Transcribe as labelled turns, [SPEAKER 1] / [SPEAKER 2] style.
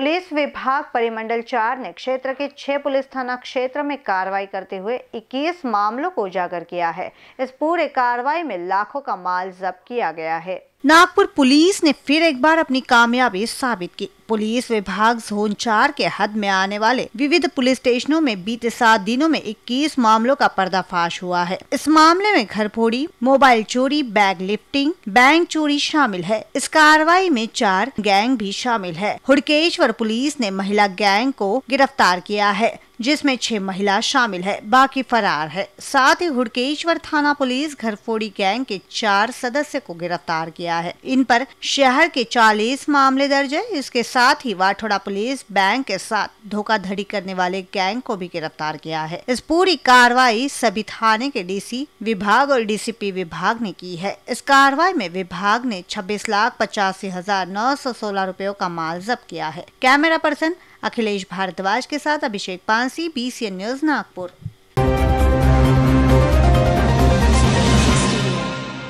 [SPEAKER 1] police विभाग परिमंडल चार ने क्षेत्र के छह पुलिस थाना क्षेत्र में कार्रवाई करते हुए 21 मामलों को उजागर किया है इस पूरे कार्रवाई में लाखों का माल जब्त किया गया है नागपुर पुलिस ने फिर एक बार अपनी कामयाबी साबित की पुलिस विभाग जोन चार के हद में आने वाले विविध पुलिस स्टेशनों में बीते सात दिनों में 21 मामलों का पर्दाफाश हुआ है इस मामले में घर फोड़ी मोबाइल चोरी बैग लिफ्टिंग बैंक चोरी शामिल है इस कार्रवाई में चार गैंग भी शामिल है हुड़केश्वर पुलिस ने महिला गैंग को गिरफ्तार किया है जिसमें छह महिला शामिल है बाकी फरार है साथ ही हुड़केश्वर थाना पुलिस घरफोड़ी गैंग के चार सदस्य को गिरफ्तार किया है इन पर शहर के 40 मामले दर्ज है इसके साथ ही वाठोड़ा पुलिस बैंक के साथ धोखाधड़ी करने वाले गैंग को भी गिरफ्तार किया है इस पूरी कार्रवाई सभी थाने के डीसी विभाग और डी विभाग ने की है इस कार्रवाई में विभाग ने छब्बीस लाख पचासी हजार नौ सौ सोलह रूपयों का माल जब्त किया है कैमरा पर्सन अखिलेश भारद्वाज के साथ अभिषेक पान उन्यासी B C N news Nagpur